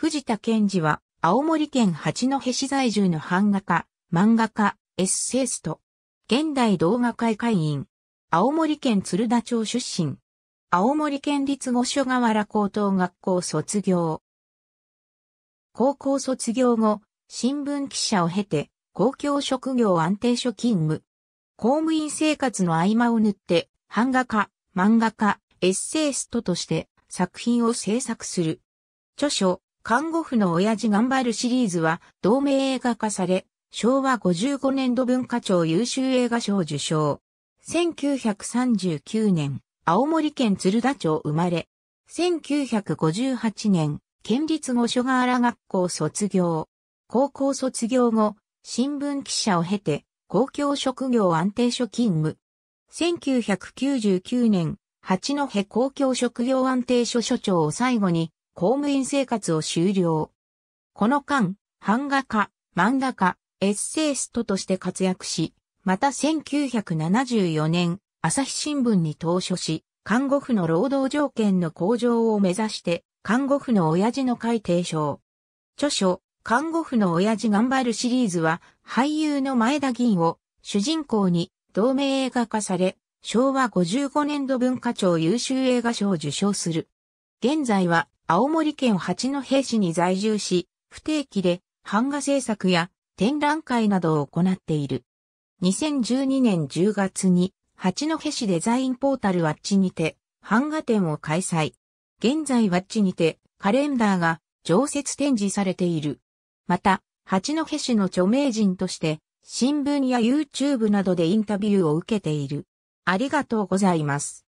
藤田健二は、青森県八戸市在住の版画家、漫画家、エッセイスト。現代動画会会員。青森県鶴田町出身。青森県立五所川原高等学校卒業。高校卒業後、新聞記者を経て、公共職業安定所勤務。公務員生活の合間を縫って、版画家、漫画家、エッセイストとして作品を制作する。著書、看護婦の親父頑張るシリーズは同名映画化され、昭和55年度文化庁優秀映画賞受賞。1939年、青森県鶴田町生まれ。1958年、県立五所川原学校卒業。高校卒業後、新聞記者を経て、公共職業安定所勤務。1999年、八戸公共職業安定所所長を最後に、公務員生活を終了。この間、版画家、漫画家、エッセイストとして活躍し、また1974年、朝日新聞に投書し、看護婦の労働条件の向上を目指して、看護婦の親父の会提唱。著書、看護婦の親父頑張るシリーズは、俳優の前田銀を主人公に同名映画化され、昭和55年度文化庁優秀映画賞を受賞する。現在は青森県八戸市に在住し、不定期で版画制作や展覧会などを行っている。2012年10月に八戸市デザインポータルワッチにて版画展を開催。現在ワッチにてカレンダーが常設展示されている。また、八戸市の著名人として新聞や YouTube などでインタビューを受けている。ありがとうございます。